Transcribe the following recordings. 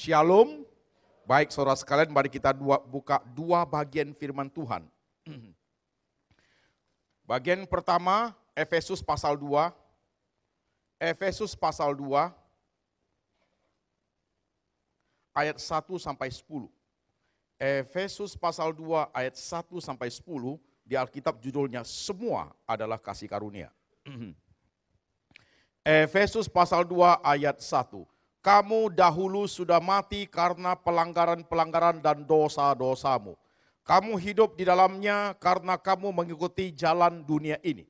Shalom. Baik saudara sekalian, mari kita dua, buka dua bagian firman Tuhan. Bagian pertama, Efesus pasal 2. Efesus pasal 2, ayat 1 sampai 10. Efesus pasal 2 ayat 1 sampai 10 di Alkitab judulnya semua adalah kasih karunia. Efesus pasal 2 ayat 1. Kamu dahulu sudah mati karena pelanggaran-pelanggaran dan dosa-dosamu. Kamu hidup di dalamnya karena kamu mengikuti jalan dunia ini.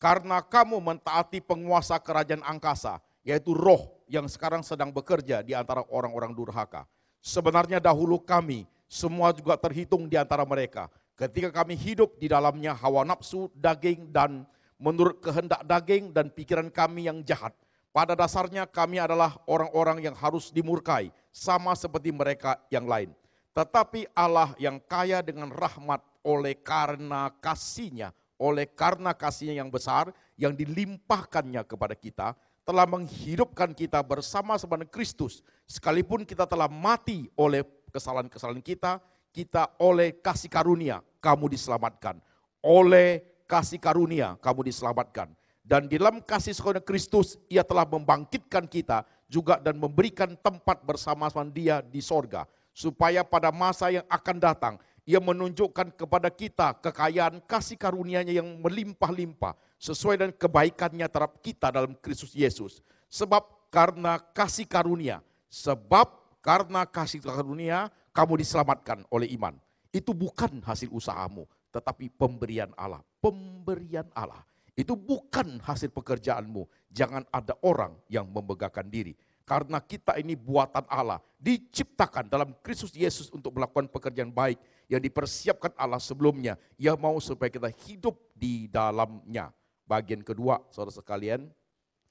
Karena kamu mentaati penguasa kerajaan angkasa, yaitu roh yang sekarang sedang bekerja di antara orang-orang durhaka. Sebenarnya dahulu kami semua juga terhitung di antara mereka. Ketika kami hidup di dalamnya hawa nafsu, daging, dan menurut kehendak daging dan pikiran kami yang jahat. Pada dasarnya kami adalah orang-orang yang harus dimurkai, sama seperti mereka yang lain. Tetapi Allah yang kaya dengan rahmat oleh karena kasihnya, oleh karena kasihnya yang besar, yang dilimpahkannya kepada kita, telah menghidupkan kita bersama-sama dengan Kristus. Sekalipun kita telah mati oleh kesalahan-kesalahan kita, kita oleh kasih karunia kamu diselamatkan. Oleh kasih karunia kamu diselamatkan dan di dalam kasih sekolah Kristus, ia telah membangkitkan kita juga dan memberikan tempat bersama-sama dia di sorga. Supaya pada masa yang akan datang, ia menunjukkan kepada kita kekayaan kasih karunia-Nya yang melimpah-limpah sesuai dengan kebaikannya terhadap kita dalam Kristus Yesus. Sebab karena kasih karunia, sebab karena kasih karunia kamu diselamatkan oleh iman. Itu bukan hasil usahamu, tetapi pemberian Allah. Pemberian Allah. Itu bukan hasil pekerjaanmu. Jangan ada orang yang membegakan diri. Karena kita ini buatan Allah, diciptakan dalam Kristus Yesus untuk melakukan pekerjaan baik yang dipersiapkan Allah sebelumnya. Ia mau supaya kita hidup di dalamnya. Bagian kedua, saudara sekalian,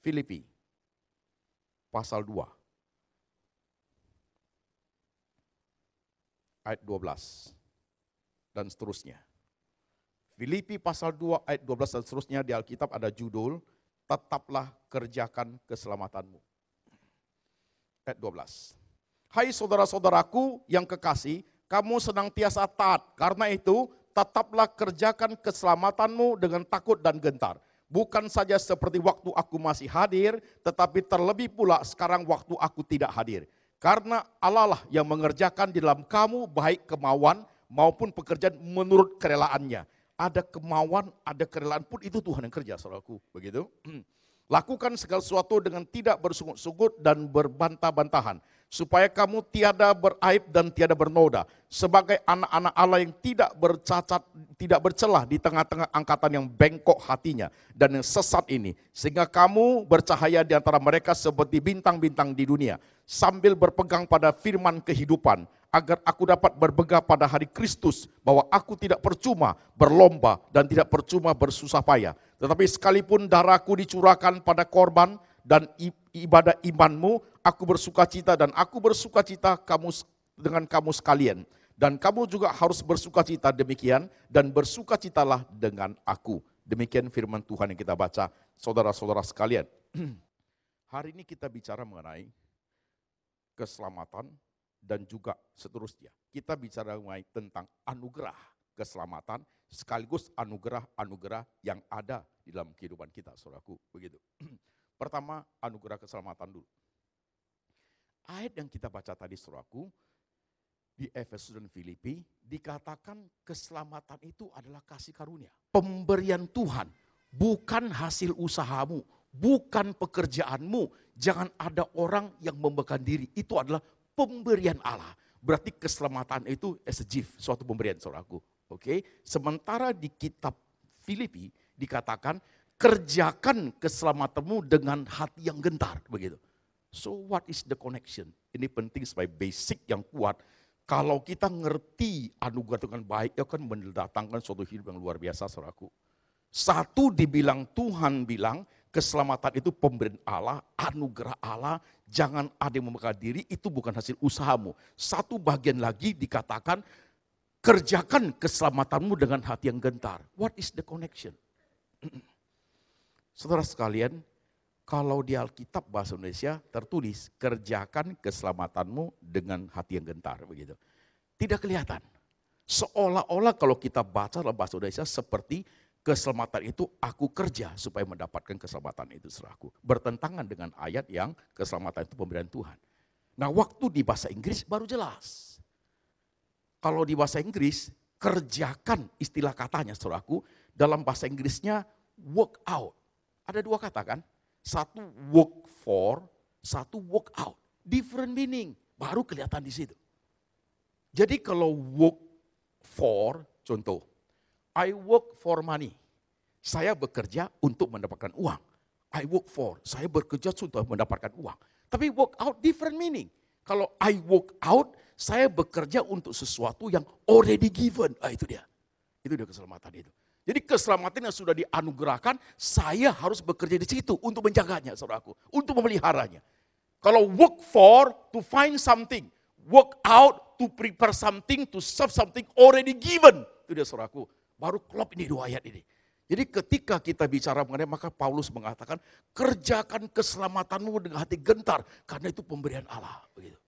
Filipi pasal 2 ayat 12 dan seterusnya. Filipi pasal 2 ayat 12 dan seterusnya di Alkitab ada judul, tetaplah kerjakan keselamatanmu. Ayat 12. Hai saudara-saudaraku yang kekasih, kamu senantiasa taat. Karena itu, tetaplah kerjakan keselamatanmu dengan takut dan gentar. Bukan saja seperti waktu aku masih hadir, tetapi terlebih pula sekarang waktu aku tidak hadir. Karena Allah yang mengerjakan di dalam kamu baik kemauan maupun pekerjaan menurut kerelaannya ada kemauan, ada kerelaan pun itu Tuhan yang kerja saudaraku. Begitu. Lakukan segala sesuatu dengan tidak bersungut-sungut dan berbantah-bantahan supaya kamu tiada beraib dan tiada bernoda sebagai anak-anak Allah yang tidak bercacat tidak bercelah di tengah-tengah angkatan yang bengkok hatinya dan yang sesat ini sehingga kamu bercahaya di antara mereka seperti bintang-bintang di dunia sambil berpegang pada firman kehidupan agar aku dapat berbegah pada hari Kristus bahwa aku tidak percuma berlomba dan tidak percuma bersusah payah tetapi sekalipun darahku dicurahkan pada korban dan ibadah imanmu aku bersuka cita dan aku bersuka cita kamu dengan kamu sekalian. Dan kamu juga harus bersuka cita demikian dan bersuka citalah dengan aku. Demikian firman Tuhan yang kita baca saudara-saudara sekalian. Hari ini kita bicara mengenai keselamatan dan juga seterusnya. Kita bicara mengenai tentang anugerah keselamatan sekaligus anugerah-anugerah yang ada di dalam kehidupan kita, saudaraku. Begitu. Pertama, anugerah keselamatan dulu. Ayat yang kita baca tadi suraku di Efesus dan Filipi dikatakan keselamatan itu adalah kasih karunia. Pemberian Tuhan bukan hasil usahamu, bukan pekerjaanmu. Jangan ada orang yang membekan diri. Itu adalah pemberian Allah. Berarti keselamatan itu as a gift, suatu pemberian suraku. Oke, okay? sementara di kitab Filipi dikatakan kerjakan keselamatanmu dengan hati yang gentar begitu. So what is the connection? Ini penting sebagai basic yang kuat. Kalau kita ngerti anugerah dengan baik, ya kan mendatangkan suatu hidup yang luar biasa, saudaraku. Satu dibilang Tuhan bilang, keselamatan itu pemberian Allah, anugerah Allah, jangan ada yang membuka diri, itu bukan hasil usahamu. Satu bagian lagi dikatakan, kerjakan keselamatanmu dengan hati yang gentar. What is the connection? Saudara sekalian, kalau di Alkitab bahasa Indonesia tertulis kerjakan keselamatanmu dengan hati yang gentar begitu. Tidak kelihatan. Seolah-olah kalau kita baca dalam bahasa Indonesia seperti keselamatan itu aku kerja supaya mendapatkan keselamatan itu seraku. Bertentangan dengan ayat yang keselamatan itu pemberian Tuhan. Nah waktu di bahasa Inggris baru jelas. Kalau di bahasa Inggris kerjakan istilah katanya suraku dalam bahasa Inggrisnya work out. Ada dua kata kan? Satu work for, satu work out. Different meaning. Baru kelihatan di situ. Jadi kalau work for, contoh. I work for money. Saya bekerja untuk mendapatkan uang. I work for, saya bekerja untuk mendapatkan uang. Tapi work out different meaning. Kalau I work out, saya bekerja untuk sesuatu yang already given. Ah, itu dia. Itu dia keselamatan itu. Jadi keselamatan yang sudah dianugerahkan, saya harus bekerja di situ untuk menjaganya, saudaraku, untuk memeliharanya. Kalau work for to find something, work out to prepare something, to serve something already given. Itu dia saudaraku. Baru klop ini dua ayat ini. Jadi ketika kita bicara mengenai maka Paulus mengatakan kerjakan keselamatanmu dengan hati gentar karena itu pemberian Allah. Begitu.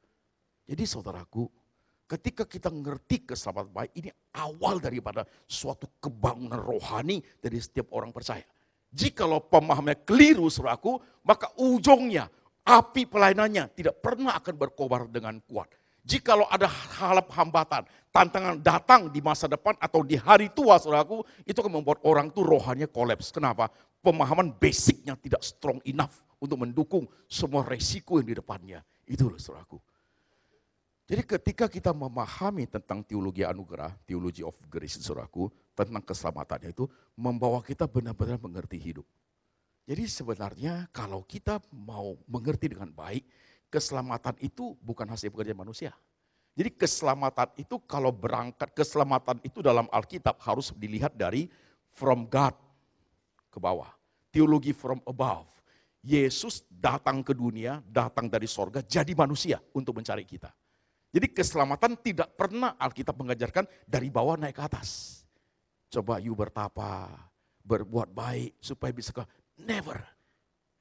Jadi saudaraku Ketika kita ngerti keselamatan baik, ini awal daripada suatu kebangunan rohani dari setiap orang percaya. Jikalau pemahamannya keliru suruh aku, maka ujungnya api pelayanannya tidak pernah akan berkobar dengan kuat. Jikalau ada halap hambatan, tantangan datang di masa depan atau di hari tua suruh aku, itu akan membuat orang itu rohannya kolaps. Kenapa? Pemahaman basicnya tidak strong enough untuk mendukung semua resiko yang di depannya. Itu loh aku. Jadi ketika kita memahami tentang teologi anugerah, teologi of grace suraku, tentang keselamatannya itu membawa kita benar-benar mengerti hidup. Jadi sebenarnya kalau kita mau mengerti dengan baik, keselamatan itu bukan hasil pekerjaan manusia. Jadi keselamatan itu kalau berangkat, keselamatan itu dalam Alkitab harus dilihat dari from God ke bawah. Teologi from above. Yesus datang ke dunia, datang dari sorga, jadi manusia untuk mencari kita. Jadi keselamatan tidak pernah Alkitab mengajarkan dari bawah naik ke atas. Coba you bertapa, berbuat baik supaya bisa ke never.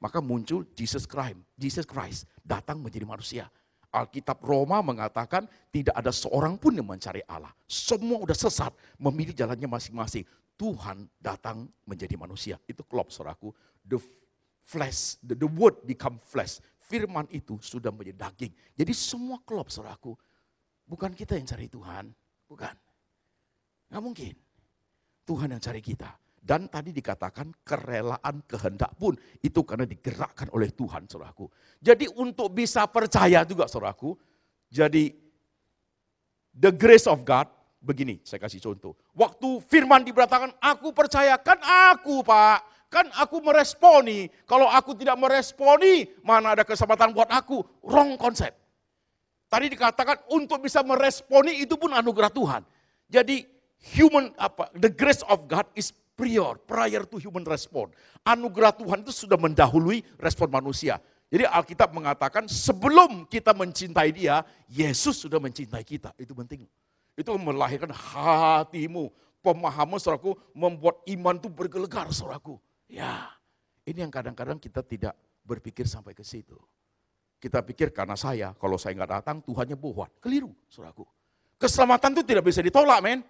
Maka muncul Jesus Christ, Jesus Christ datang menjadi manusia. Alkitab Roma mengatakan tidak ada seorang pun yang mencari Allah. Semua udah sesat, memilih jalannya masing-masing. Tuhan datang menjadi manusia. Itu klop saudaraku. The flesh, the, the word become flesh. Firman itu sudah menjadi daging. Jadi semua klop saudaraku. Bukan kita yang cari Tuhan, bukan. Gak mungkin. Tuhan yang cari kita. Dan tadi dikatakan kerelaan kehendak pun itu karena digerakkan oleh Tuhan saudaraku. Jadi untuk bisa percaya juga saudaraku, jadi the grace of God, begini saya kasih contoh. Waktu firman diberitakan, aku percayakan aku pak. Kan aku meresponi, kalau aku tidak meresponi, mana ada kesempatan buat aku. Wrong konsep. Tadi dikatakan untuk bisa meresponi itu pun anugerah Tuhan. Jadi human apa the grace of God is prior, prior to human response. Anugerah Tuhan itu sudah mendahului respon manusia. Jadi Alkitab mengatakan sebelum kita mencintai dia, Yesus sudah mencintai kita. Itu penting. Itu melahirkan hatimu. Pemahaman suraku membuat iman itu bergelegar saudaraku. Ya, ini yang kadang-kadang kita tidak berpikir sampai ke situ. Kita pikir karena saya, kalau saya nggak datang Tuhannya buat. Keliru, suraku Keselamatan itu tidak bisa ditolak, men.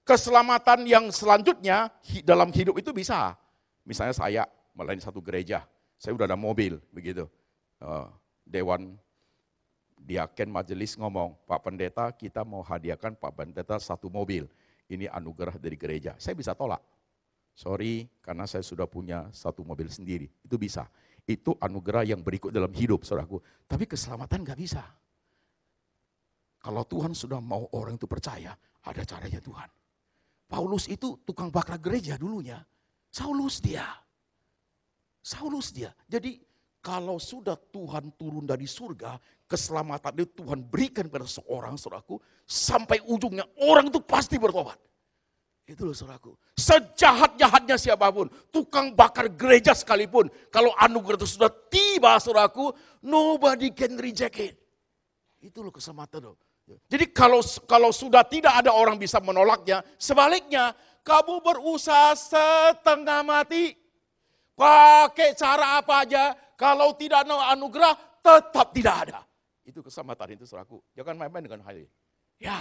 Keselamatan yang selanjutnya dalam hidup itu bisa. Misalnya saya melayani satu gereja, saya udah ada mobil, begitu. Eh, Dewan Diaken Majelis ngomong, Pak Pendeta kita mau hadiahkan Pak Pendeta satu mobil. Ini anugerah dari gereja. Saya bisa tolak. Sorry, karena saya sudah punya satu mobil sendiri. Itu bisa. Itu anugerah yang berikut dalam hidup saudaraku. Tapi keselamatan nggak bisa. Kalau Tuhan sudah mau orang itu percaya, ada caranya Tuhan. Paulus itu tukang bakar gereja dulunya. Saulus dia. Saulus dia. Jadi kalau sudah Tuhan turun dari surga, keselamatan itu Tuhan berikan pada seorang, saudaraku, sampai ujungnya orang itu pasti bertobat. Itu loh suraku. Sejahat-jahatnya siapapun, tukang bakar gereja sekalipun, kalau anugerah itu sudah tiba suraku, nobody can reject it. Itu loh kesempatan loh. Jadi kalau kalau sudah tidak ada orang bisa menolaknya, sebaliknya kamu berusaha setengah mati. Pakai cara apa aja, kalau tidak ada anugerah tetap tidak ada. Itu kesempatan itu suraku. Jangan main-main dengan hal ini. Ya,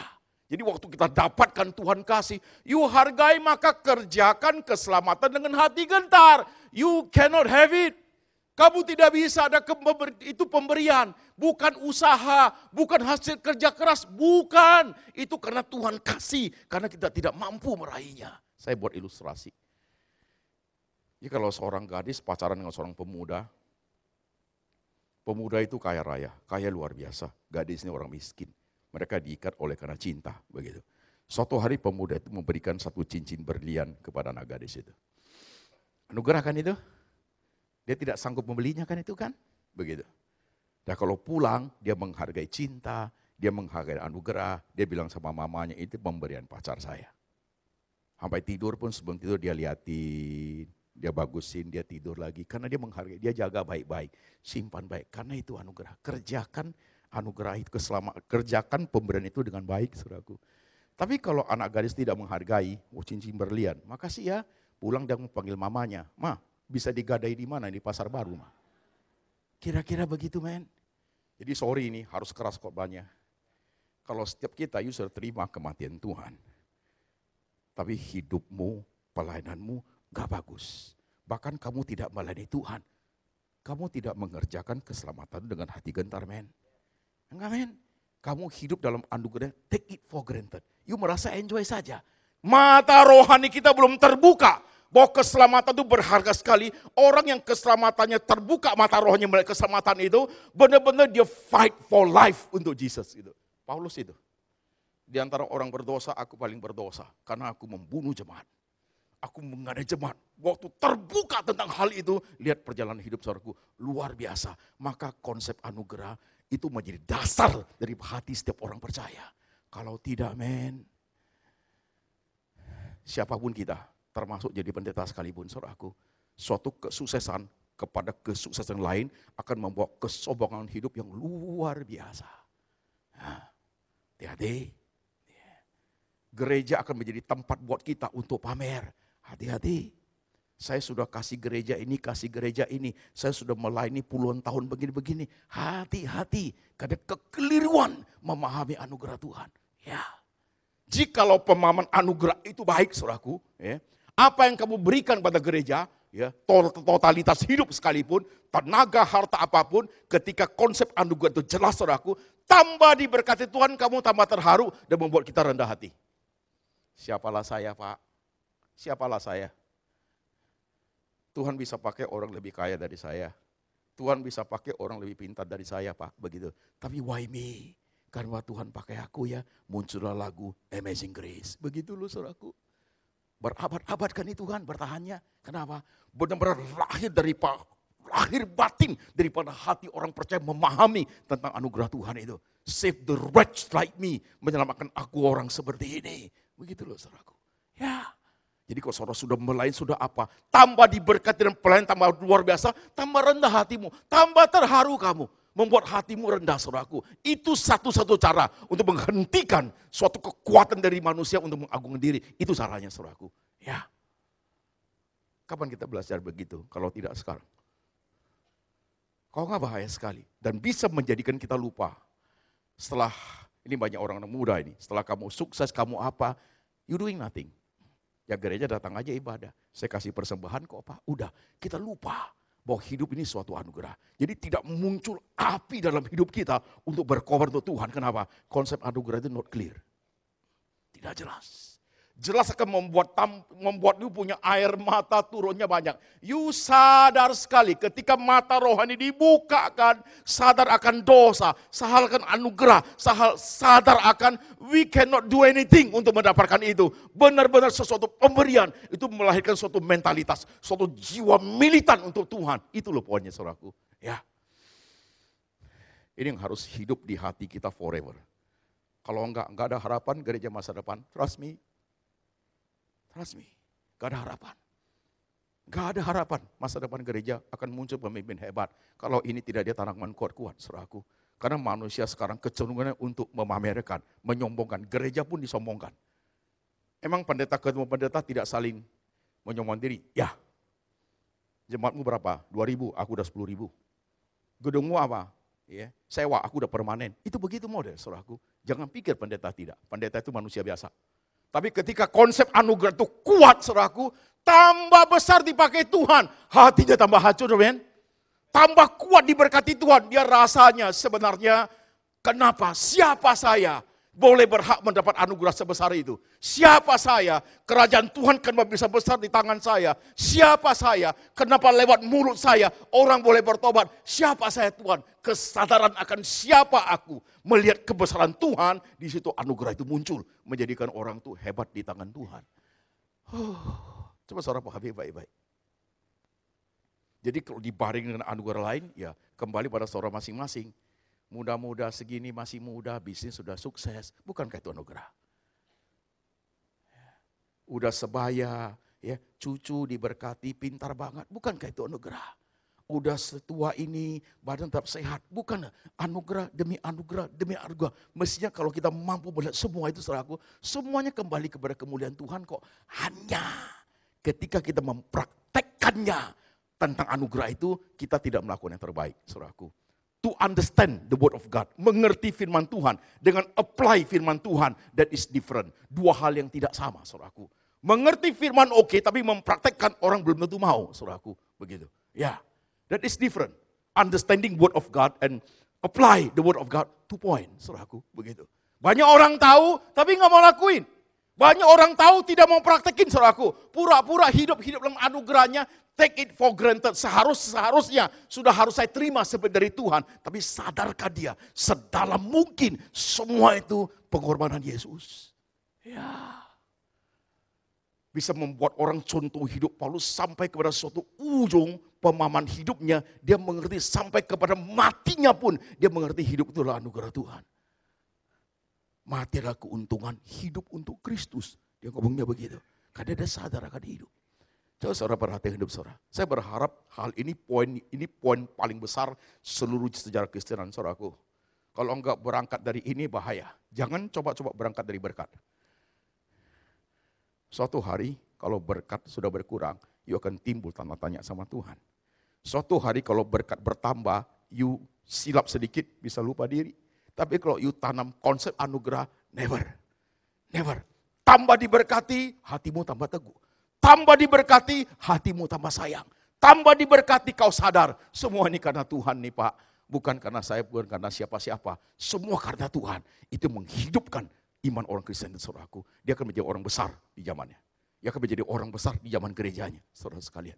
jadi waktu kita dapatkan Tuhan kasih, you hargai maka kerjakan keselamatan dengan hati gentar. You cannot have it. Kamu tidak bisa ada itu pemberian, bukan usaha, bukan hasil kerja keras, bukan. Itu karena Tuhan kasih, karena kita tidak mampu meraihnya. Saya buat ilustrasi. Jadi kalau seorang gadis pacaran dengan seorang pemuda, pemuda itu kaya raya, kaya luar biasa, gadis ini orang miskin. Mereka diikat oleh karena cinta begitu. Suatu hari pemuda itu memberikan satu cincin berlian kepada naga di situ. Anugerah kan itu? Dia tidak sanggup membelinya kan itu kan? Begitu. Nah kalau pulang dia menghargai cinta, dia menghargai anugerah, dia bilang sama mamanya itu pemberian pacar saya. Sampai tidur pun sebelum tidur dia liatin, dia bagusin, dia tidur lagi. Karena dia menghargai, dia jaga baik-baik, simpan baik. Karena itu anugerah, kerjakan anugerahi keselamatan kerjakan pemberian itu dengan baik saudaraku. Tapi kalau anak gadis tidak menghargai oh cincin berlian, maka sih ya pulang dan panggil mamanya, "Ma, bisa digadai di mana? Di pasar baru, Ma." Kira-kira begitu, men. Jadi sorry ini harus keras korbannya. Kalau setiap kita user terima kematian Tuhan, tapi hidupmu, pelayananmu gak bagus. Bahkan kamu tidak melayani Tuhan. Kamu tidak mengerjakan keselamatan dengan hati gentar, men. Enggak men, kamu hidup dalam anugerah, take it for granted. You merasa enjoy saja. Mata rohani kita belum terbuka. Bahwa keselamatan itu berharga sekali. Orang yang keselamatannya terbuka mata rohnya mereka keselamatan itu. Benar-benar dia fight for life untuk Jesus. itu. Paulus itu. Di antara orang berdosa, aku paling berdosa. Karena aku membunuh jemaat. Aku mengada jemaat. Waktu terbuka tentang hal itu, lihat perjalanan hidup saudaraku. Luar biasa. Maka konsep anugerah itu menjadi dasar dari hati setiap orang percaya. Kalau tidak men, siapapun kita, termasuk jadi pendeta sekalipun saudaraku, suatu kesuksesan kepada kesuksesan lain akan membawa kesombongan hidup yang luar biasa. Hati-hati. Gereja akan menjadi tempat buat kita untuk pamer. Hati-hati. Saya sudah kasih gereja ini, kasih gereja ini. Saya sudah melayani puluhan tahun begini-begini. Hati-hati, karena kekeliruan memahami anugerah Tuhan. Ya, jikalau pemahaman anugerah itu baik, saudaraku, ya, apa yang kamu berikan pada gereja, ya, totalitas hidup sekalipun, tenaga, harta apapun, ketika konsep anugerah itu jelas saudaraku, tambah diberkati Tuhan, kamu tambah terharu dan membuat kita rendah hati. Siapalah saya, Pak? Siapalah saya? Tuhan bisa pakai orang lebih kaya dari saya. Tuhan bisa pakai orang lebih pintar dari saya, Pak. Begitu. Tapi why me? Karena Tuhan pakai aku ya, muncullah lagu Amazing Grace. Begitu loh saudaraku. Berabad-abad kan itu kan bertahannya. Kenapa? Benar-benar lahir dari Pak lahir batin daripada hati orang percaya memahami tentang anugerah Tuhan itu. Save the wretch like me, menyelamatkan aku orang seperti ini. Begitu loh saudaraku. Jadi kalau saudara sudah melayani, sudah apa? Tambah diberkati dan pelayan tambah luar biasa, tambah rendah hatimu, tambah terharu kamu. Membuat hatimu rendah, saudaraku. Itu satu-satu cara untuk menghentikan suatu kekuatan dari manusia untuk mengagungkan diri. Itu caranya, saudaraku. Ya. Kapan kita belajar begitu? Kalau tidak sekarang. kau nggak bahaya sekali. Dan bisa menjadikan kita lupa. Setelah, ini banyak orang muda ini. Setelah kamu sukses, kamu apa? You doing nothing. Ya gereja datang aja ibadah. Saya kasih persembahan kok Pak. Udah kita lupa bahwa hidup ini suatu anugerah. Jadi tidak muncul api dalam hidup kita untuk berkorban untuk Tuhan. Kenapa? Konsep anugerah itu not clear. Tidak jelas jelas akan membuat tam, membuat you punya air mata turunnya banyak. You sadar sekali ketika mata rohani dibukakan, sadar akan dosa, sahal akan anugerah, sahal sadar akan we cannot do anything untuk mendapatkan itu. Benar-benar sesuatu pemberian itu melahirkan suatu mentalitas, suatu jiwa militan untuk Tuhan. Itu loh poinnya saudaraku. Ya. Ini yang harus hidup di hati kita forever. Kalau enggak, enggak ada harapan gereja masa depan. Trust me, Trust me, gak ada harapan. Gak ada harapan masa depan gereja akan muncul pemimpin hebat. Kalau ini tidak dia tanaman kuat-kuat, seraku. Karena manusia sekarang kecenderungannya untuk memamerkan, menyombongkan. Gereja pun disombongkan. Emang pendeta ketemu pendeta tidak saling menyombongkan diri? Ya. Jemaatmu berapa? ribu, aku udah 10 ribu. Gedungmu apa? Ya, sewa, aku udah permanen. Itu begitu model, saudaraku. Jangan pikir pendeta tidak. Pendeta itu manusia biasa. Tapi ketika konsep anugerah itu kuat saudaraku, tambah besar dipakai Tuhan, hatinya tambah hancur, men. Tambah kuat diberkati Tuhan, dia rasanya sebenarnya kenapa? Siapa saya? boleh berhak mendapat anugerah sebesar itu. Siapa saya? Kerajaan Tuhan kan bisa besar di tangan saya? Siapa saya? Kenapa lewat mulut saya orang boleh bertobat? Siapa saya Tuhan? Kesadaran akan siapa aku melihat kebesaran Tuhan, di situ anugerah itu muncul menjadikan orang itu hebat di tangan Tuhan. Huh. Coba pak pahami baik-baik. Jadi kalau dibaring dengan anugerah lain, ya kembali pada seorang masing-masing muda-muda segini masih muda, bisnis sudah sukses. bukan kayak itu anugerah? Ya. Udah sebaya, ya cucu diberkati, pintar banget. bukan kayak itu anugerah? Udah setua ini, badan tetap sehat. Bukan anugerah demi anugerah demi anugerah. Mestinya kalau kita mampu melihat semua itu setelah aku, semuanya kembali kepada kemuliaan Tuhan kok. Hanya ketika kita mempraktekkannya tentang anugerah itu, kita tidak melakukan yang terbaik, saudaraku to understand the word of God, mengerti firman Tuhan dengan apply firman Tuhan that is different. Dua hal yang tidak sama, saudaraku. Mengerti firman oke, okay, tapi mempraktekkan orang belum tentu mau, saudaraku. Begitu. Ya, yeah. that is different. Understanding word of God and apply the word of God, two point, saudaraku. Begitu. Banyak orang tahu, tapi nggak mau lakuin. Banyak orang tahu tidak mau praktekin saudaraku. Pura-pura hidup-hidup dalam anugerahnya take it for granted. Seharus seharusnya sudah harus saya terima sebagai dari Tuhan. Tapi sadarkah dia sedalam mungkin semua itu pengorbanan Yesus. Ya. Bisa membuat orang contoh hidup Paulus sampai kepada suatu ujung pemahaman hidupnya. Dia mengerti sampai kepada matinya pun. Dia mengerti hidup itu adalah anugerah Tuhan. Mati adalah keuntungan, hidup untuk Kristus. Dia ngomongnya begitu. Karena dia sadar akan hidup. Coba saudara perhatikan hidup saudara. Saya berharap hal ini poin ini poin paling besar seluruh sejarah Kristenan saudaraku. Kalau enggak berangkat dari ini bahaya. Jangan coba-coba berangkat dari berkat. Suatu hari kalau berkat sudah berkurang, you akan timbul tanda tanya sama Tuhan. Suatu hari kalau berkat bertambah, you silap sedikit bisa lupa diri. Tapi kalau you tanam konsep anugerah, never. Never. Tambah diberkati, hatimu tambah teguh. Tambah diberkati, hatimu tambah sayang. Tambah diberkati kau sadar. Semua ini karena Tuhan nih Pak. Bukan karena saya, bukan karena siapa-siapa. Semua karena Tuhan. Itu menghidupkan iman orang Kristen, dan saudaraku. Dia akan menjadi orang besar di zamannya. Dia akan menjadi orang besar di zaman gerejanya, saudara sekalian.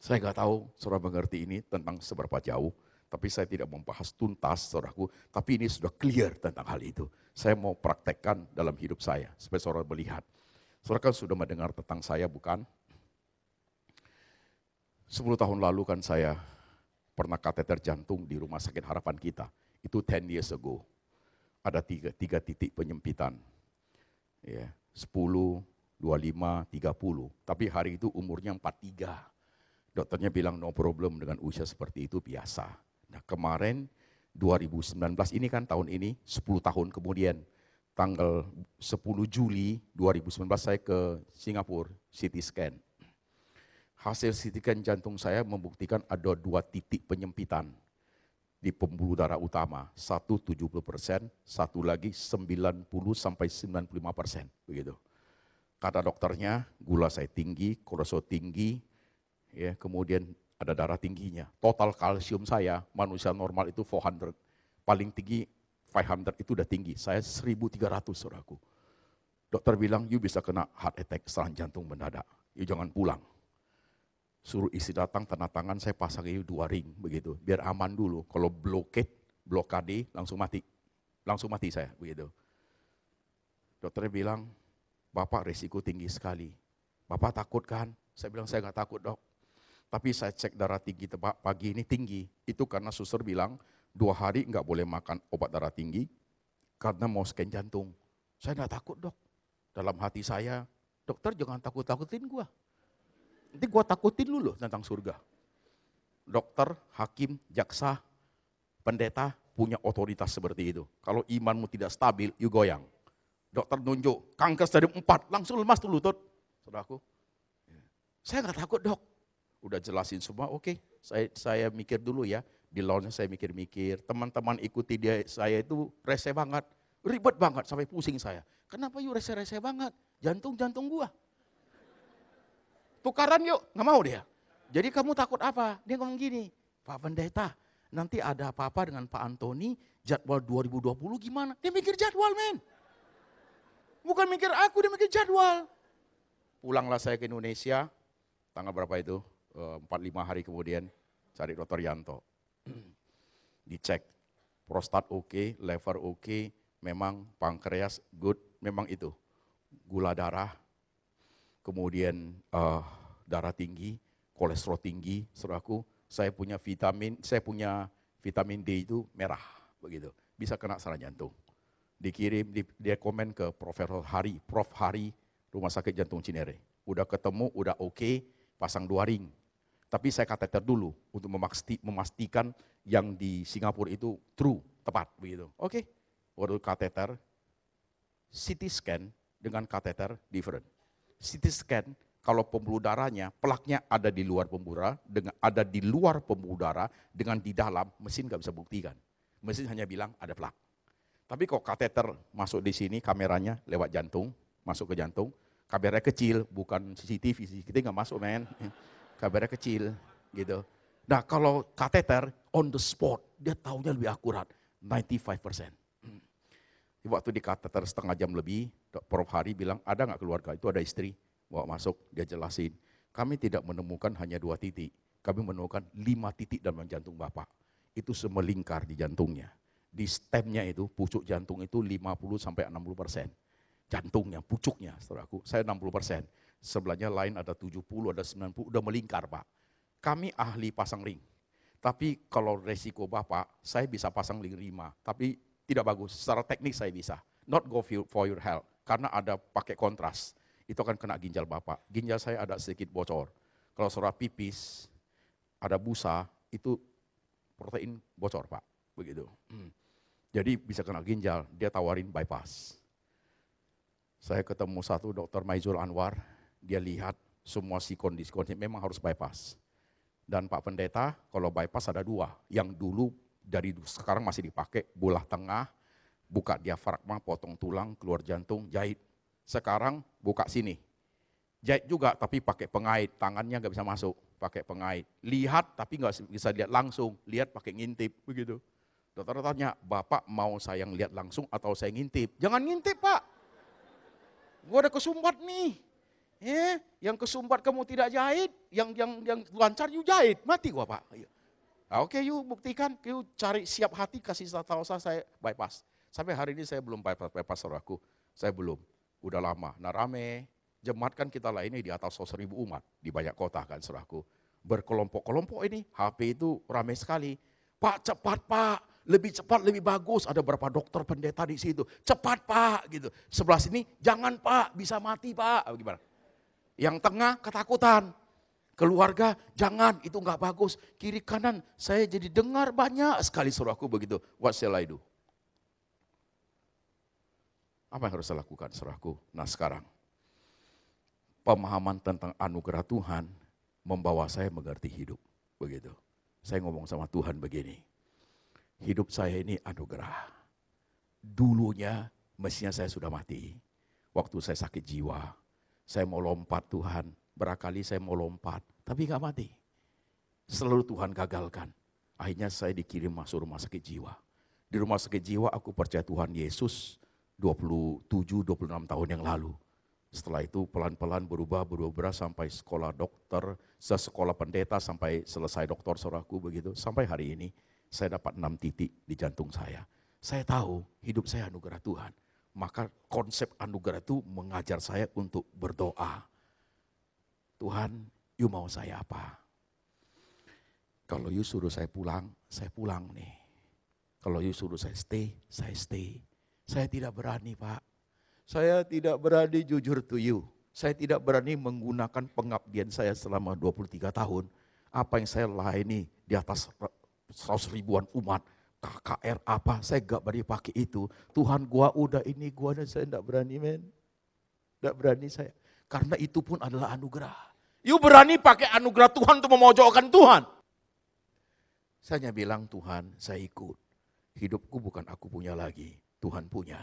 Saya nggak tahu saudara mengerti ini tentang seberapa jauh, tapi saya tidak membahas tuntas saudaraku, tapi ini sudah clear tentang hal itu. Saya mau praktekkan dalam hidup saya, supaya saudara melihat. Saudara kan sudah mendengar tentang saya bukan? 10 tahun lalu kan saya pernah kateter jantung di rumah sakit harapan kita. Itu 10 years ago. Ada tiga, tiga titik penyempitan. Ya, 10, 25, 30. Tapi hari itu umurnya 43. Dokternya bilang no problem dengan usia seperti itu biasa. Nah kemarin 2019 ini kan tahun ini 10 tahun kemudian tanggal 10 Juli 2019 saya ke Singapura CT scan. Hasil CT scan jantung saya membuktikan ada dua titik penyempitan di pembuluh darah utama, satu 70 persen, satu lagi 90 sampai 95 persen, begitu. Kata dokternya, gula saya tinggi, kolesterol tinggi, ya kemudian ada darah tingginya. Total kalsium saya, manusia normal itu 400, paling tinggi 500 itu udah tinggi. Saya 1300 saudaraku. Dokter bilang, you bisa kena heart attack, serangan jantung mendadak. You jangan pulang. Suruh isi datang, tanda tangan, saya pasang you dua ring begitu. Biar aman dulu. Kalau blokade, blokade, langsung mati. Langsung mati saya begitu. Dokternya bilang, Bapak risiko tinggi sekali. Bapak takut kan? Saya bilang, saya nggak takut dok. Tapi saya cek darah tinggi tebak pagi ini tinggi. Itu karena suster bilang, dua hari nggak boleh makan obat darah tinggi karena mau scan jantung. Saya nggak takut dok. Dalam hati saya, dokter jangan takut-takutin gua. Nanti gua takutin lu loh tentang surga. Dokter, hakim, jaksa, pendeta punya otoritas seperti itu. Kalau imanmu tidak stabil, you goyang. Dokter nunjuk, kanker stadium 4, langsung lemas tuh lutut. Saudaraku, saya nggak takut dok. Udah jelasin semua, oke. Okay. Saya, saya mikir dulu ya, di lounge saya mikir-mikir, teman-teman ikuti dia saya itu rese banget, ribet banget sampai pusing saya. Kenapa yuk rese-rese banget? Jantung-jantung gua. Tukaran yuk, nggak mau dia. Jadi kamu takut apa? Dia ngomong gini, Pak Pendeta, nanti ada apa-apa dengan Pak Antoni, jadwal 2020 gimana? Dia mikir jadwal men. Bukan mikir aku, dia mikir jadwal. Pulanglah saya ke Indonesia, tanggal berapa itu? 45 eh, hari kemudian, cari Dr. Yanto. Dicek prostat oke, okay, lever oke, okay, memang pankreas good, memang itu gula darah, kemudian uh, darah tinggi, kolesterol tinggi, saudaraku, saya punya vitamin, saya punya vitamin D itu merah, begitu. Bisa kena serangan jantung. Dikirim, di, komen ke Profesor Hari, Prof Hari, Rumah Sakit Jantung Cinere. Udah ketemu, udah oke, okay, pasang dua ring. Tapi saya kateter dulu untuk memastikan yang di Singapura itu true, tepat begitu. Oke, okay. waktu kateter, CT scan dengan kateter different. CT scan kalau pembuluh darahnya, pelaknya ada di luar pembuluh darah, dengan, ada di luar pembuluh darah, dengan di dalam, mesin nggak bisa buktikan. Mesin hanya bilang ada plak. Tapi kok kateter masuk di sini, kameranya lewat jantung, masuk ke jantung, kameranya kecil, bukan CCTV, kita nggak masuk men kabarnya kecil gitu. Nah kalau kateter on the spot, dia tahunya lebih akurat, 95%. Di hmm. waktu di kateter setengah jam lebih, Prof. Hari bilang, ada nggak keluarga? Itu ada istri, bawa masuk, dia jelasin. Kami tidak menemukan hanya dua titik, kami menemukan lima titik dalam jantung Bapak. Itu semelingkar di jantungnya. Di stemnya itu, pucuk jantung itu 50 sampai 60 persen. Jantungnya, pucuknya, saudaraku, saya 60 persen sebelahnya lain ada 70, ada 90, udah melingkar Pak. Kami ahli pasang ring, tapi kalau resiko Bapak, saya bisa pasang ring lima, tapi tidak bagus, secara teknik saya bisa. Not go for your health, karena ada pakai kontras, itu akan kena ginjal Bapak. Ginjal saya ada sedikit bocor. Kalau saudara pipis, ada busa, itu protein bocor Pak, begitu. Hmm. Jadi bisa kena ginjal, dia tawarin bypass. Saya ketemu satu dokter Maizul Anwar, dia lihat semua si kondisi-kondisi memang harus bypass. Dan Pak Pendeta kalau bypass ada dua, yang dulu dari sekarang masih dipakai, bulah tengah, buka diafragma, potong tulang, keluar jantung, jahit. Sekarang buka sini. Jahit juga tapi pakai pengait, tangannya nggak bisa masuk, pakai pengait. Lihat tapi nggak bisa lihat langsung, lihat pakai ngintip begitu. Dokter tanya, Bapak mau saya lihat langsung atau saya ngintip? Jangan ngintip Pak, gue ada kesumbat nih Eh, yang kesumpat kamu tidak jahit, yang yang yang lancar you jahit, mati gua pak. Nah, Oke, okay, you buktikan, yuk cari siap hati kasih tahu saya, saya bypass. Sampai hari ini saya belum bypass, bypass aku. saya belum. Udah lama. Nah rame, jemaat kan kita lah ini di atas 100 ribu umat di banyak kota kan serahku Berkelompok-kelompok ini, HP itu rame sekali. Pak cepat pak, lebih cepat lebih bagus. Ada berapa dokter pendeta di situ. Cepat pak gitu. Sebelah sini jangan pak, bisa mati pak. Ah, gimana? Yang tengah ketakutan. Keluarga jangan, itu enggak bagus. Kiri kanan saya jadi dengar banyak sekali suruh aku begitu. What shall I do? Apa yang harus saya lakukan aku? Nah sekarang, pemahaman tentang anugerah Tuhan membawa saya mengerti hidup. Begitu. Saya ngomong sama Tuhan begini, hidup saya ini anugerah. Dulunya mestinya saya sudah mati. Waktu saya sakit jiwa, saya mau lompat Tuhan, berakali saya mau lompat, tapi gak mati. Selalu Tuhan gagalkan. Akhirnya saya dikirim masuk rumah sakit jiwa. Di rumah sakit jiwa aku percaya Tuhan Yesus 27-26 tahun yang lalu. Setelah itu pelan-pelan berubah, berubah sampai sekolah dokter, sekolah pendeta sampai selesai dokter saudaraku begitu. Sampai hari ini saya dapat enam titik di jantung saya. Saya tahu hidup saya anugerah Tuhan. Maka konsep anugerah itu mengajar saya untuk berdoa. Tuhan, you mau saya apa? Kalau you suruh saya pulang, saya pulang nih. Kalau you suruh saya stay, saya stay. Saya tidak berani pak. Saya tidak berani jujur to you. Saya tidak berani menggunakan pengabdian saya selama 23 tahun. Apa yang saya layani di atas 100 ribuan umat KKR apa, saya gak berani pakai itu. Tuhan gua udah ini, gua dan saya gak berani men. Gak berani saya. Karena itu pun adalah anugerah. You berani pakai anugerah Tuhan untuk memojokkan Tuhan. Saya hanya bilang Tuhan saya ikut. Hidupku bukan aku punya lagi, Tuhan punya.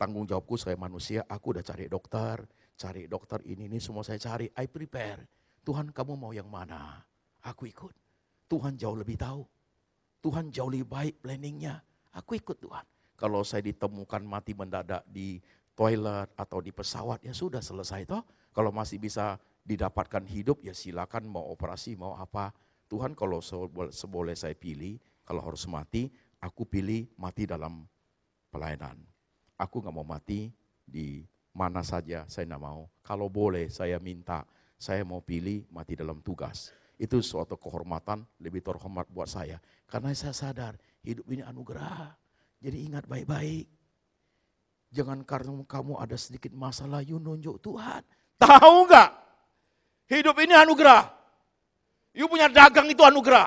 Tanggung jawabku saya manusia, aku udah cari dokter, cari dokter ini, ini semua saya cari. I prepare. Tuhan kamu mau yang mana? Aku ikut. Tuhan jauh lebih tahu. Tuhan jauh lebih baik planningnya. Aku ikut Tuhan. Kalau saya ditemukan mati mendadak di toilet atau di pesawat ya sudah selesai toh. Kalau masih bisa didapatkan hidup ya silakan mau operasi mau apa. Tuhan kalau seboleh saya pilih, kalau harus mati, aku pilih mati dalam pelayanan. Aku nggak mau mati di mana saja saya nggak mau. Kalau boleh saya minta, saya mau pilih mati dalam tugas. Itu suatu kehormatan lebih terhormat buat saya. Karena saya sadar hidup ini anugerah. Jadi ingat baik-baik. Jangan karena kamu ada sedikit masalah, you nunjuk Tuhan. Tahu nggak? Hidup ini anugerah. You punya dagang itu anugerah.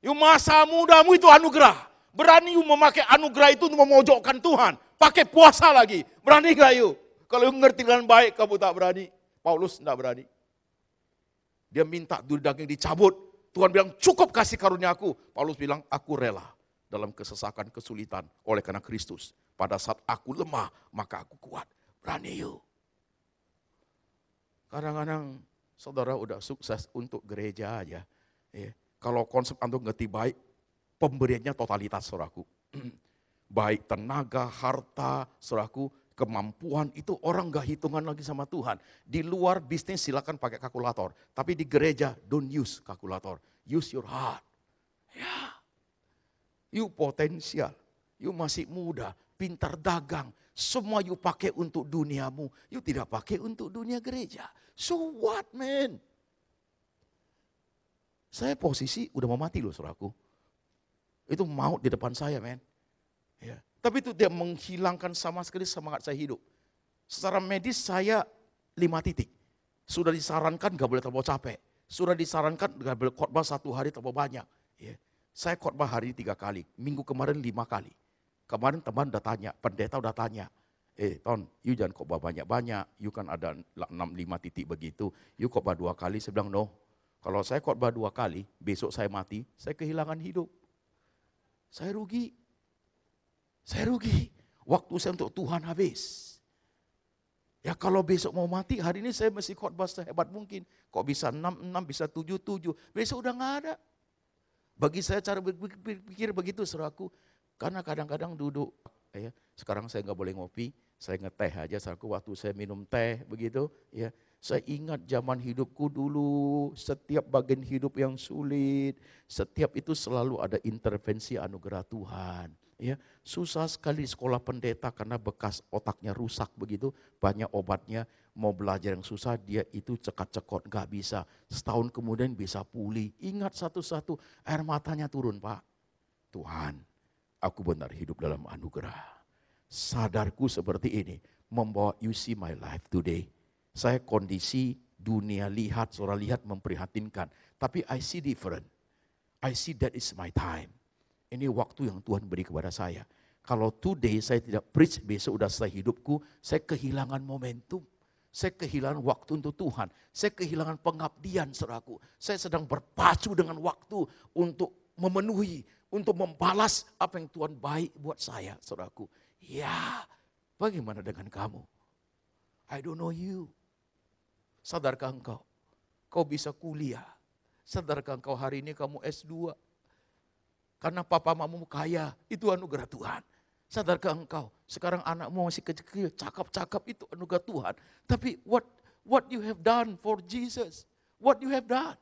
You masa mudamu itu anugerah. Berani you memakai anugerah itu untuk memojokkan Tuhan. Pakai puasa lagi. Berani nggak you? Kalau you ngerti dengan baik, kamu tak berani. Paulus tidak berani. Dia minta duri daging dicabut. Tuhan bilang, cukup kasih karunia aku. Paulus bilang, aku rela dalam kesesakan, kesulitan oleh karena Kristus. Pada saat aku lemah, maka aku kuat. Berani yuk. Kadang-kadang saudara udah sukses untuk gereja aja. Ya. Kalau konsep antum ngerti baik, pemberiannya totalitas suraku. baik tenaga, harta, suraku. Kemampuan itu orang gak hitungan lagi sama Tuhan. Di luar bisnis silakan pakai kalkulator. Tapi di gereja don't use kalkulator. Use your heart. Ya. You potensial. You masih muda, pintar dagang. Semua you pakai untuk duniamu. You tidak pakai untuk dunia gereja. So what man? Saya posisi udah mau mati loh suraku. Itu maut di depan saya men. Ya. Tapi itu dia menghilangkan sama sekali semangat saya hidup. Secara medis saya lima titik. Sudah disarankan gak boleh terlalu capek. Sudah disarankan gak boleh khotbah satu hari terlalu banyak. Ya. Saya khotbah hari tiga kali. Minggu kemarin lima kali. Kemarin teman udah tanya, pendeta udah tanya. Eh, Ton, you jangan khotbah banyak-banyak. You kan ada enam lima titik begitu. You khotbah dua kali. Saya bilang, no. Kalau saya khotbah dua kali, besok saya mati, saya kehilangan hidup. Saya rugi. Saya rugi. Waktu saya untuk Tuhan habis. Ya kalau besok mau mati, hari ini saya mesti khotbah sehebat mungkin. Kok bisa 6, 6, bisa 7, 7. Besok udah nggak ada. Bagi saya cara berpikir begitu seraku. Karena kadang-kadang duduk. Ya, sekarang saya nggak boleh ngopi, saya ngeteh aja. Seraku waktu saya minum teh begitu. ya Saya ingat zaman hidupku dulu, setiap bagian hidup yang sulit. Setiap itu selalu ada intervensi anugerah Tuhan ya susah sekali sekolah pendeta karena bekas otaknya rusak begitu banyak obatnya mau belajar yang susah dia itu cekat-cekot nggak bisa setahun kemudian bisa pulih ingat satu-satu air matanya turun pak Tuhan aku benar hidup dalam anugerah sadarku seperti ini membawa you see my life today saya kondisi dunia lihat suara lihat memprihatinkan tapi I see different I see that is my time ini waktu yang Tuhan beri kepada saya. Kalau today saya tidak preach, besok udah selesai hidupku, saya kehilangan momentum. Saya kehilangan waktu untuk Tuhan. Saya kehilangan pengabdian, seraku. Saya sedang berpacu dengan waktu untuk memenuhi, untuk membalas apa yang Tuhan baik buat saya, seraku. Ya, bagaimana dengan kamu? I don't know you. Sadarkah engkau? Kau bisa kuliah. Sadarkah engkau hari ini kamu S2, karena papa mamamu kaya, itu anugerah Tuhan. Sadarkah engkau, sekarang anakmu masih kecil, cakap-cakap itu anugerah Tuhan. Tapi what what you have done for Jesus, what you have done.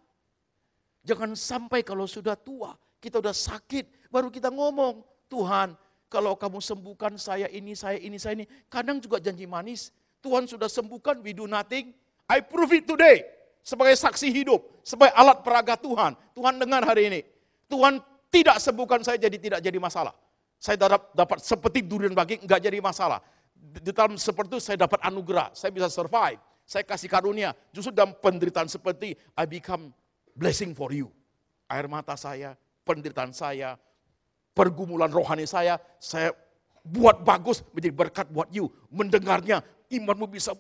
Jangan sampai kalau sudah tua, kita sudah sakit, baru kita ngomong, Tuhan kalau kamu sembuhkan saya ini, saya ini, saya ini. Kadang juga janji manis, Tuhan sudah sembuhkan, we do nothing, I prove it today. Sebagai saksi hidup, sebagai alat peraga Tuhan. Tuhan dengar hari ini. Tuhan tidak sebukan saya jadi tidak jadi masalah. Saya dapat, dapat seperti durian bagi enggak jadi masalah. Di dalam seperti itu saya dapat anugerah, saya bisa survive. Saya kasih karunia. Justru dalam penderitaan seperti I become blessing for you. Air mata saya, penderitaan saya, pergumulan rohani saya, saya buat bagus menjadi berkat buat you. Mendengarnya imanmu bisa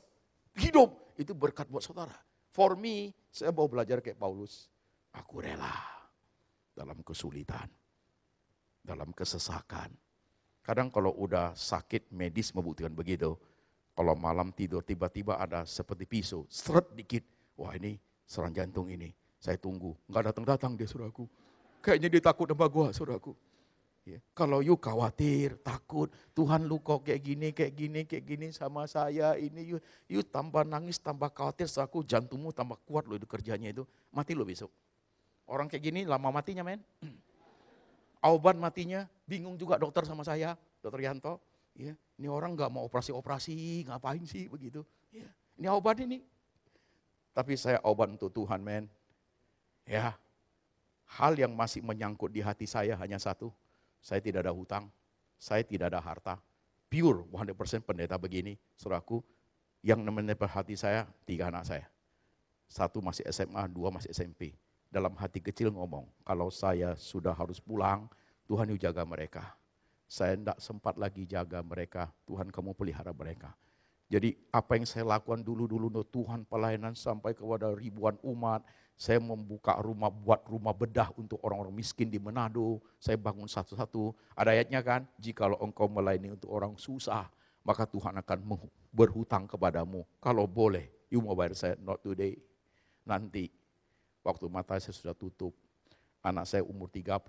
hidup. Itu berkat buat saudara. For me, saya mau belajar kayak Paulus. Aku rela dalam kesulitan, dalam kesesakan. Kadang kalau udah sakit medis membuktikan begitu, kalau malam tidur tiba-tiba ada seperti pisau, seret dikit, wah ini serang jantung ini, saya tunggu, nggak datang-datang dia aku. Kayaknya dia takut sama gua aku. Ya. Kalau you khawatir, takut, Tuhan lu kok kayak gini, kayak gini, kayak gini sama saya, ini you, you tambah nangis, tambah khawatir, saku jantungmu tambah kuat loh itu kerjanya itu, mati lo besok. Orang kayak gini lama matinya men. Auban matinya, bingung juga dokter sama saya, dokter Yanto. Ya, ini orang gak mau operasi-operasi, ngapain sih begitu. Ya, ini Auban ini. Tapi saya Auban untuk Tuhan men. Ya, hal yang masih menyangkut di hati saya hanya satu. Saya tidak ada hutang, saya tidak ada harta. Pure 100% pendeta begini, suraku. Yang namanya hati saya, tiga anak saya. Satu masih SMA, dua masih SMP dalam hati kecil ngomong, kalau saya sudah harus pulang, Tuhan yuk jaga mereka. Saya tidak sempat lagi jaga mereka, Tuhan kamu pelihara mereka. Jadi apa yang saya lakukan dulu-dulu no, Tuhan pelayanan sampai kepada ribuan umat. Saya membuka rumah, buat rumah bedah untuk orang-orang miskin di Manado. Saya bangun satu-satu. Ada ayatnya kan, jikalau engkau melayani untuk orang susah, maka Tuhan akan berhutang kepadamu. Kalau boleh, you mau bayar saya, not today, nanti Waktu mata saya sudah tutup. Anak saya umur 30.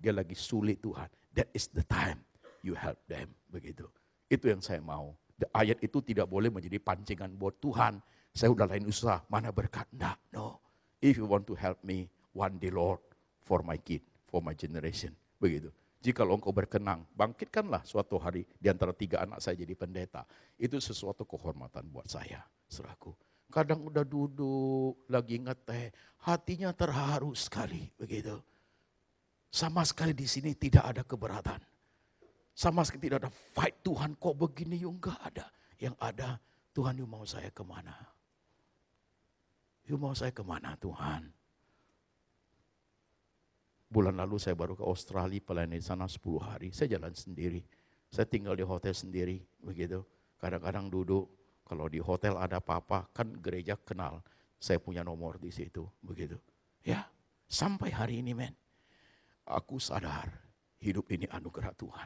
Dia lagi sulit Tuhan. That is the time you help them. Begitu. Itu yang saya mau. Ayat itu tidak boleh menjadi pancingan buat Tuhan. Saya udah lain usaha, mana berkat? Nah, no. If you want to help me, one day Lord, for my kid, for my generation. Begitu. Jika engkau berkenang, bangkitkanlah suatu hari di antara tiga anak saya jadi pendeta. Itu sesuatu kehormatan buat saya, seraku kadang udah duduk lagi ngeteh, hatinya terharu sekali begitu. Sama sekali di sini tidak ada keberatan. Sama sekali tidak ada fight Tuhan kok begini yuk enggak ada. Yang ada Tuhan yuk mau saya kemana? Yuk mau saya kemana Tuhan? Bulan lalu saya baru ke Australia pelayanan di sana 10 hari. Saya jalan sendiri. Saya tinggal di hotel sendiri begitu. Kadang-kadang duduk kalau di hotel ada apa-apa, kan gereja kenal. Saya punya nomor di situ, begitu. Ya, sampai hari ini men. Aku sadar hidup ini anugerah Tuhan.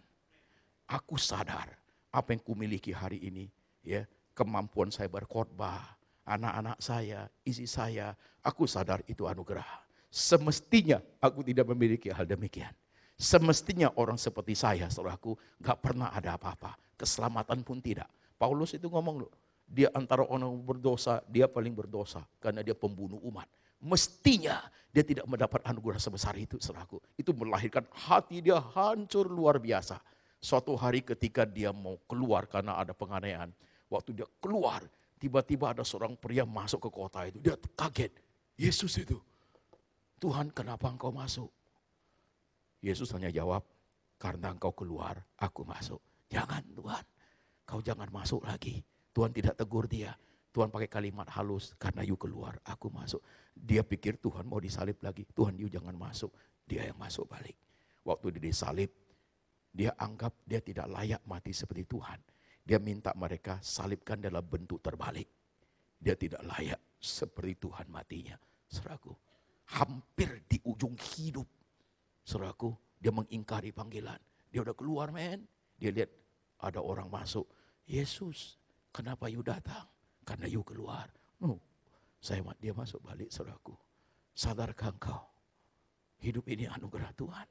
Aku sadar apa yang kumiliki hari ini, ya kemampuan saya berkhotbah, anak-anak saya, isi saya, aku sadar itu anugerah. Semestinya aku tidak memiliki hal demikian. Semestinya orang seperti saya, saudaraku, gak pernah ada apa-apa. Keselamatan pun tidak. Paulus itu ngomong loh, dia antara orang berdosa, dia paling berdosa karena dia pembunuh umat. Mestinya dia tidak mendapat anugerah sebesar itu, selaku. Itu melahirkan hati dia hancur luar biasa. Suatu hari ketika dia mau keluar karena ada penganiayaan, waktu dia keluar, tiba-tiba ada seorang pria masuk ke kota itu. Dia kaget. Yesus itu. Tuhan, kenapa engkau masuk? Yesus hanya jawab, karena engkau keluar, aku masuk. Jangan Tuhan, kau jangan masuk lagi Tuhan tidak tegur dia. Tuhan pakai kalimat halus, karena you keluar, aku masuk. Dia pikir Tuhan mau disalib lagi, Tuhan you jangan masuk. Dia yang masuk balik. Waktu dia disalib, dia anggap dia tidak layak mati seperti Tuhan. Dia minta mereka salibkan dalam bentuk terbalik. Dia tidak layak seperti Tuhan matinya. Seraku, hampir di ujung hidup. Seraku, dia mengingkari panggilan. Dia udah keluar men. Dia lihat ada orang masuk. Yesus, Kenapa you datang? Karena you keluar. No. Oh, saya dia masuk balik saudaraku. Sadarkan kau. Hidup ini anugerah Tuhan.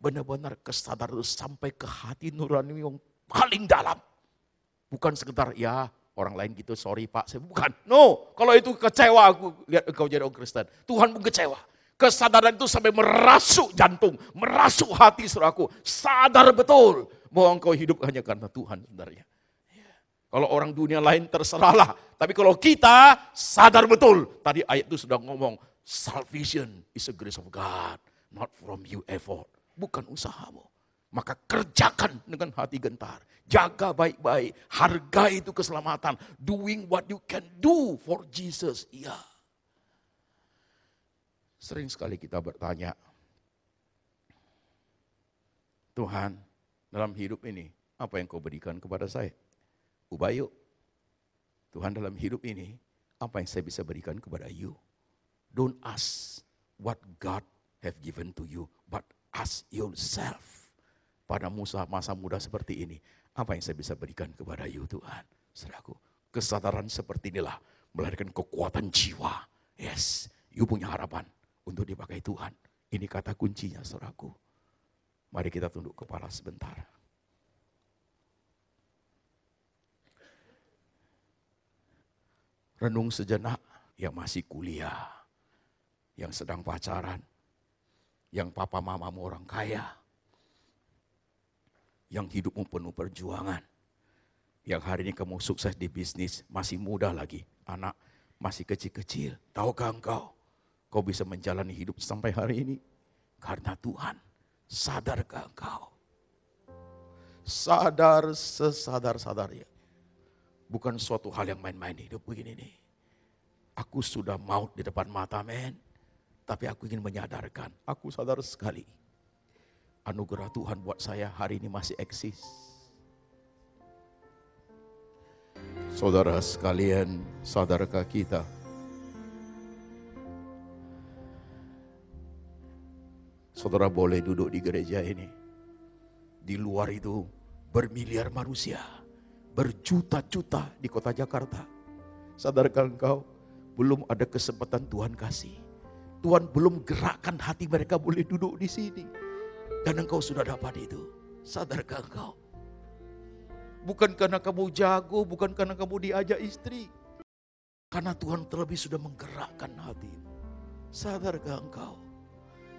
Benar-benar kesadar itu sampai ke hati nurani yang paling dalam. Bukan sekedar ya orang lain gitu sorry pak. Saya bukan. No. Kalau itu kecewa aku lihat engkau jadi orang Kristen. Tuhan pun kecewa. Kesadaran itu sampai merasuk jantung, merasuk hati saudaraku. Sadar betul bahwa engkau hidup hanya karena Tuhan sebenarnya. Kalau orang dunia lain terserahlah. Tapi kalau kita sadar betul. Tadi ayat itu sudah ngomong, salvation is a grace of God, not from you effort. Bukan usahamu. Maka kerjakan dengan hati gentar. Jaga baik-baik. Harga itu keselamatan. Doing what you can do for Jesus. Iya. Sering sekali kita bertanya, Tuhan, dalam hidup ini, apa yang kau berikan kepada saya? Ubayu, Tuhan dalam hidup ini, apa yang saya bisa berikan kepada you? Don't ask what God have given to you, but ask yourself. Pada Musa masa muda seperti ini, apa yang saya bisa berikan kepada you Tuhan? Seraku kesadaran seperti inilah melahirkan kekuatan jiwa. Yes, you punya harapan untuk dipakai Tuhan. Ini kata kuncinya Seraku. Mari kita tunduk kepala sebentar. renung sejenak yang masih kuliah, yang sedang pacaran, yang papa mama mamamu orang kaya, yang hidupmu penuh perjuangan, yang hari ini kamu sukses di bisnis, masih muda lagi, anak masih kecil-kecil. Tahukah engkau, kau bisa menjalani hidup sampai hari ini? Karena Tuhan, sadarkah engkau? Sadar sesadar-sadarnya Bukan suatu hal yang main-main hidup begini nih. Aku sudah maut di depan mata men. Tapi aku ingin menyadarkan. Aku sadar sekali. Anugerah Tuhan buat saya hari ini masih eksis. Saudara sekalian, sadarkah kita? Saudara boleh duduk di gereja ini. Di luar itu bermiliar manusia berjuta-juta di kota Jakarta. Sadarkan engkau, belum ada kesempatan Tuhan kasih. Tuhan belum gerakkan hati mereka boleh duduk di sini. Dan engkau sudah dapat itu. Sadarkan engkau. Bukan karena kamu jago, bukan karena kamu diajak istri. Karena Tuhan terlebih sudah menggerakkan hati. Sadarkan engkau?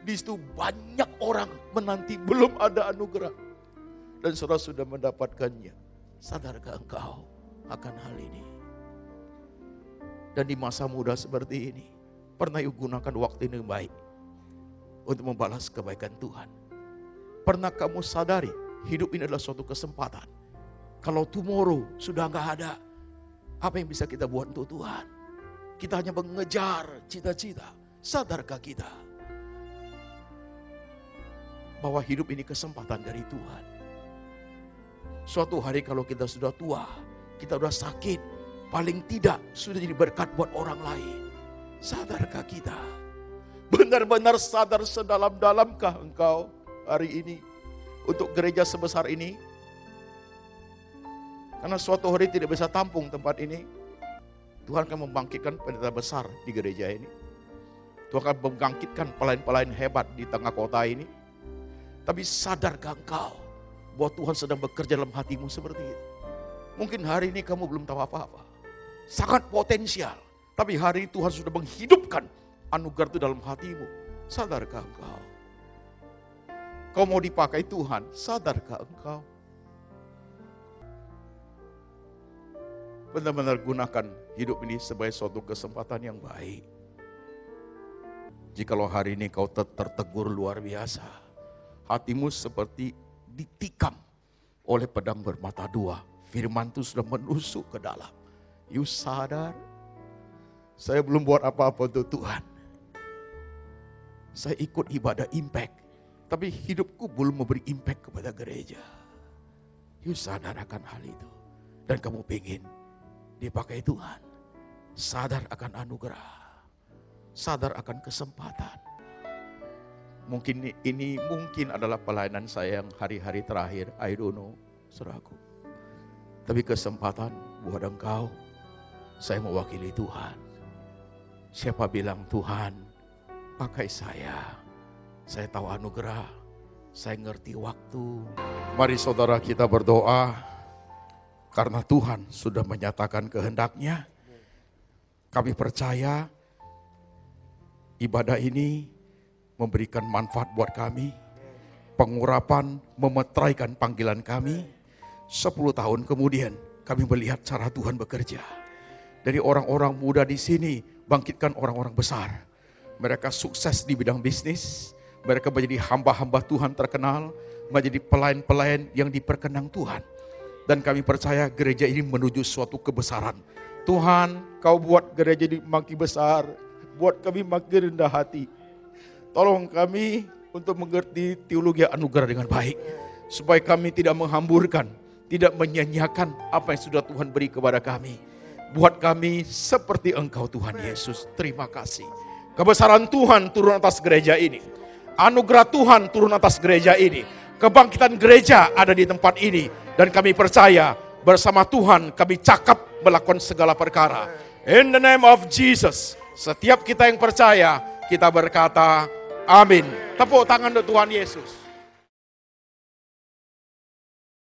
Di situ banyak orang menanti belum ada anugerah. Dan saudara sudah mendapatkannya Sadarkah engkau akan hal ini? Dan di masa muda seperti ini, pernah yuk gunakan waktu ini baik untuk membalas kebaikan Tuhan. Pernah kamu sadari hidup ini adalah suatu kesempatan. Kalau tomorrow sudah nggak ada, apa yang bisa kita buat untuk Tuhan? Kita hanya mengejar cita-cita. Sadarkah kita bahwa hidup ini kesempatan dari Tuhan? Suatu hari kalau kita sudah tua, kita sudah sakit, paling tidak sudah jadi berkat buat orang lain. Sadarkah kita? Benar-benar sadar sedalam-dalamkah engkau hari ini untuk gereja sebesar ini? Karena suatu hari tidak bisa tampung tempat ini. Tuhan akan membangkitkan pendeta besar di gereja ini. Tuhan akan membangkitkan pelayan-pelayan hebat di tengah kota ini. Tapi sadarkah engkau bahwa Tuhan sedang bekerja dalam hatimu seperti itu. Mungkin hari ini kamu belum tahu apa-apa. Sangat potensial. Tapi hari ini Tuhan sudah menghidupkan anugerah itu dalam hatimu. Sadarkah engkau? Kau mau dipakai Tuhan, sadarkah engkau? Benar-benar gunakan hidup ini sebagai suatu kesempatan yang baik. Jikalau hari ini kau tertegur luar biasa, hatimu seperti ditikam oleh pedang bermata dua. Firman itu sudah menusuk ke dalam. You sadar, saya belum buat apa-apa untuk Tuhan. Saya ikut ibadah impact. Tapi hidupku belum memberi impact kepada gereja. You sadar akan hal itu. Dan kamu ingin dipakai Tuhan. Sadar akan anugerah. Sadar akan kesempatan Mungkin ini mungkin adalah pelayanan saya yang hari-hari terakhir. I don't know, seraku. Tapi kesempatan buat engkau, saya mewakili Tuhan. Siapa bilang Tuhan, pakai saya. Saya tahu anugerah, saya ngerti waktu. Mari saudara kita berdoa, karena Tuhan sudah menyatakan kehendaknya. Kami percaya ibadah ini memberikan manfaat buat kami. Pengurapan memetraikan panggilan kami. Sepuluh tahun kemudian kami melihat cara Tuhan bekerja. Dari orang-orang muda di sini, bangkitkan orang-orang besar. Mereka sukses di bidang bisnis, mereka menjadi hamba-hamba Tuhan terkenal, menjadi pelayan-pelayan yang diperkenang Tuhan. Dan kami percaya gereja ini menuju suatu kebesaran. Tuhan, kau buat gereja ini makin besar, buat kami makin rendah hati, Tolong kami untuk mengerti teologi anugerah dengan baik. Supaya kami tidak menghamburkan, tidak menyanyiakan apa yang sudah Tuhan beri kepada kami. Buat kami seperti Engkau Tuhan Yesus. Terima kasih. Kebesaran Tuhan turun atas gereja ini. Anugerah Tuhan turun atas gereja ini. Kebangkitan gereja ada di tempat ini. Dan kami percaya bersama Tuhan kami cakap melakukan segala perkara. In the name of Jesus. Setiap kita yang percaya, kita berkata, amin. Tepuk tangan untuk Tuhan Yesus.